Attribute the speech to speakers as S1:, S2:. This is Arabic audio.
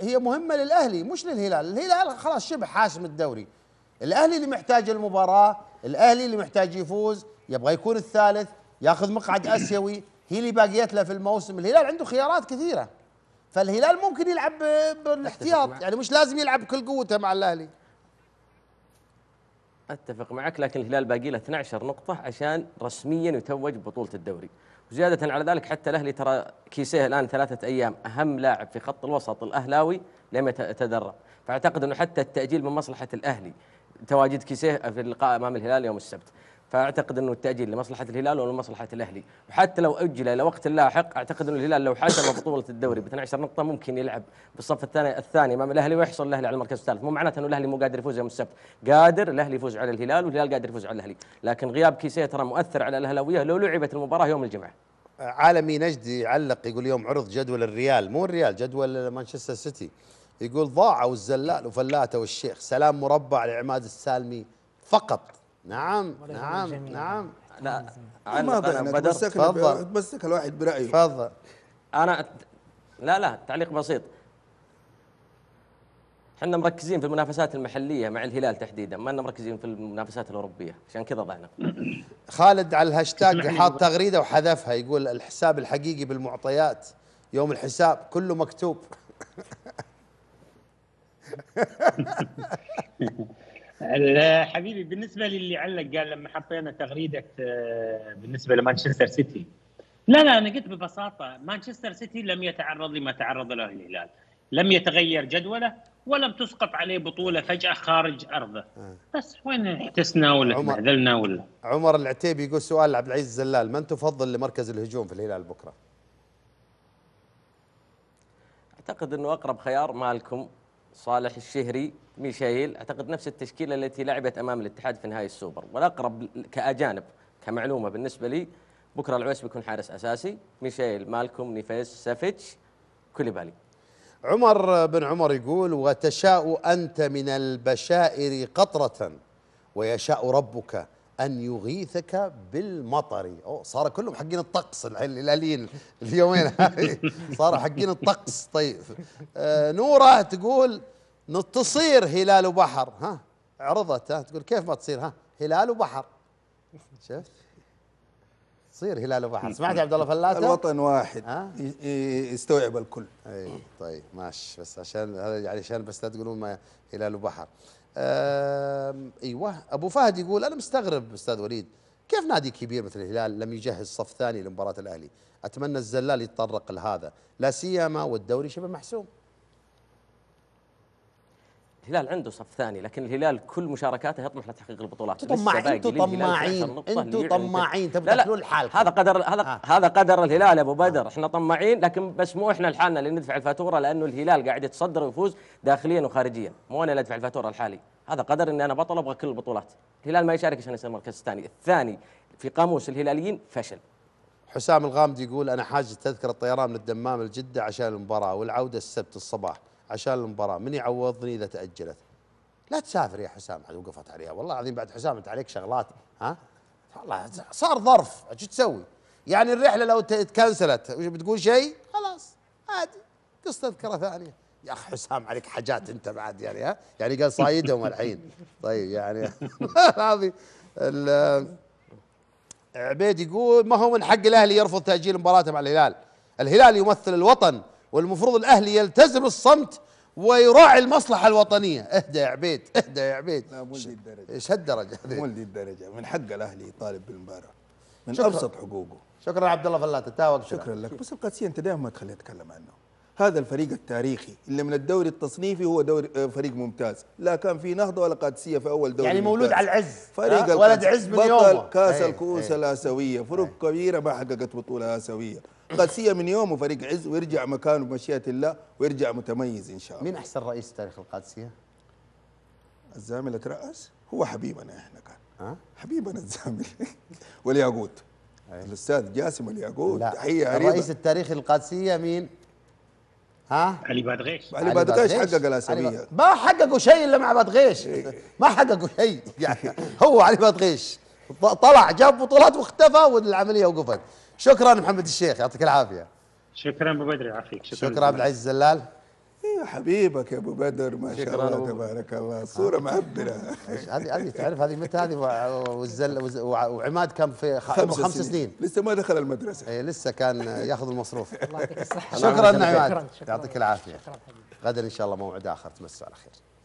S1: هي مهمه للاهلي مش للهلال، الهلال خلاص شبه حاسم الدوري. الاهلي اللي محتاج المباراه، الاهلي اللي محتاج يفوز، يبغى يكون الثالث، ياخذ مقعد اسيوي، هي اللي باقيت له في الموسم، الهلال عنده خيارات كثيره. فالهلال ممكن يلعب بالاحتياط، يعني مش لازم يلعب كل قوته مع الاهلي.
S2: اتفق معك لكن الهلال باقي له 12 نقطه عشان رسميا يتوج ببطوله الدوري وزياده على ذلك حتى الاهلي ترى كيسيه الان ثلاثه ايام اهم لاعب في خط الوسط الاهلاوي لم يتدرب فاعتقد انه حتى التاجيل من مصلحه الاهلي تواجد كيسيه في اللقاء امام الهلال يوم السبت فاعتقد انه التاجيل لمصلحه الهلال ولمصلحه الاهلي وحتى لو اجل الى وقت لاحق اعتقد انه الهلال لو حسم بطوله الدوري ب 12 نقطه ممكن يلعب بالصف الثاني الثاني امام الاهلي ويحصل الاهلي على المركز الثالث مو معناته انه الاهلي مو قادر يفوز يوم السبت قادر الاهلي يفوز على الهلال والهلال قادر يفوز على الاهلي لكن غياب كيسيه ترى مؤثر على الاهلاويه لو لعبت المباراه يوم الجمعه عالمي نجدي يعلق يقول يوم عرض جدول الريال مو الريال جدول مانشستر سيتي
S1: يقول ضاعوا الزلال وفلاته والشيخ سلام مربع لعماد السالمي فقط
S2: نعم نعم نعم
S1: لا انا بدر تفضل تمسك الواحد برايه تفضل
S2: انا لا لا تعليق بسيط احنا مركزين في المنافسات المحليه مع الهلال تحديدا ما احنا مركزين في المنافسات الاوروبيه عشان كذا ضعنا
S1: خالد على الهاشتاج حاط تغريده وحذفها يقول الحساب الحقيقي بالمعطيات يوم الحساب كله مكتوب
S2: حبيبي
S1: بالنسبه للي علق قال لما حطينا تغريده آه، بالنسبه لمانشستر سيتي لا لا انا قلت ببساطه مانشستر سيتي لم يتعرض لما تعرض له الهلال لم يتغير جدوله ولم تسقط عليه بطوله فجاه خارج ارضه آه. بس وين احتسنا ولا تبهذلنا ولا عمر العتيبي يقول سؤال لعبد العزيز الزلال من تفضل لمركز الهجوم في الهلال بكره؟
S2: اعتقد انه اقرب خيار مالكم صالح الشهري ميشيل اعتقد نفس التشكيله التي لعبت امام الاتحاد في نهائي السوبر والاقرب كاجانب كمعلومه بالنسبه لي بكره العويس بيكون حارس اساسي ميشيل مالكم نيفيس سافيتش كوليبالي عمر
S1: بن عمر يقول وتشاء انت من البشائر قطره ويشاء ربك أن يغيثك بالمطر أوه صار كلهم حقين الطقس الاهليين اليومين هذه صار حقين الطقس طيب آه نورة تقول تصير هلال وبحر ها عرضت ها تقول كيف ما تصير ها هلال وبحر شفت تصير هلال وبحر سمعت يا عبد الله فلاته الوطن واحد ها؟ يستوعب الكل اي طيب ماشي بس عشان هذا يعني علشان بس لا تقولون ما هلال وبحر ايوه ابو فهد يقول انا مستغرب استاذ وليد كيف نادي كبير مثل الهلال لم يجهز صف ثاني لمباراه الاهلي اتمنى الزلال يتطرق لهذا لا سيما والدوري شبه
S2: محسوم الهلال عنده صف ثاني لكن الهلال كل مشاركاته يطمح لتحقيق البطولات طماعين انتم طماعين انتم طماعين تبتكرون لحالكم هذا قدر هذا آه. هذا قدر الهلال يا ابو آه. بدر آه. احنا طماعين لكن بس مو احنا لحالنا اللي ندفع الفاتوره لانه الهلال قاعد يتصدر ويفوز داخليا وخارجيا مو انا اللي ادفع الفاتوره الحالي هذا قدر اني انا بطل ابغى كل البطولات الهلال ما يشارك عشان يصير المركز الثاني الثاني في قاموس الهلاليين فشل حسام
S1: الغامدي يقول انا حاجز تذكره طيران من الدمام لجده عشان المباراه والعوده السبت الصباح عشان المباراه من يعوضني اذا تاجلت لا تسافر يا حسام عاد وقفت عليها والله العظيم بعد حسام انت عليك شغلات ها والله صار ظرف شو تسوي يعني الرحله لو تكنسلت بتقول شيء خلاص عادي قص تذكره ثانيه يا اخ حسام عليك حاجات انت بعد يعني ها يعني قال صايدهم الحين طيب يعني العظيم عبيد يقول ما هو من حق الاهلي يرفض تاجيل مباراته مع الهلال الهلال يمثل الوطن والمفروض الاهلي يلتزم الصمت ويراعي المصلحه الوطنيه اهدى يا عبيد اهدى يا عبيد لا الدرجه ايش هالدرجه مو لدي الدرجه من حق الاهلي يطالب بالمباراه من شكرا. ابسط حقوقه شكرا عبد الله فلات انتهى شكرا لك بس القادسيه انت دائما ما تخليني اتكلم عنه هذا الفريق التاريخي اللي من الدوري التصنيفي هو دوري آه، فريق ممتاز لا كان في نهضه ولا قادسيه في اول دوري يعني مولود ممتاز. على العز فريق ولد عز من يومه بطل كاس إيه، الكؤوس إيه. الاسيويه فرق إيه. كبيره ما حققت بطوله اسيويه قاسيه من يومه فريق عز ويرجع مكانه بمشيئه الله ويرجع متميز ان شاء الله مين احسن رئيس تاريخ القادسيه؟ الزامل اترأس هو حبيبنا احنا كان أه؟ حبيبنا الزامل والياقوت أيه. الاستاذ جاسم الياقوت تحيه عريضه رئيس التاريخ القادسيه مين؟ ها؟ علي بادغيش علي بادغيش حقق الاساميه ما حققوا شيء الا مع بادغيش إيه. ما حققوا شيء يعني هو علي بادغيش طلع جاب بطولات واختفى والعمليه وقفت شكرا محمد الشيخ يعطيك العافيه شكرا ابو بدر يعافيك شكرا شكرا عبد العزيز الزلال ايوه حبيبك يا ابو بدر ما شاء الله أبو...
S2: تبارك الله آه،
S1: صوره معبره هذه هذه تعرف هذه متى هذه والزل وعماد كان في خ... خمس, خمس سنين. سنين لسه ما دخل المدرسه اي لسه كان ياخذ المصروف الله يعطيك الصحه شكرا عماد يعطيك العافيه غدا ان شاء الله موعد اخر تمسوا على خير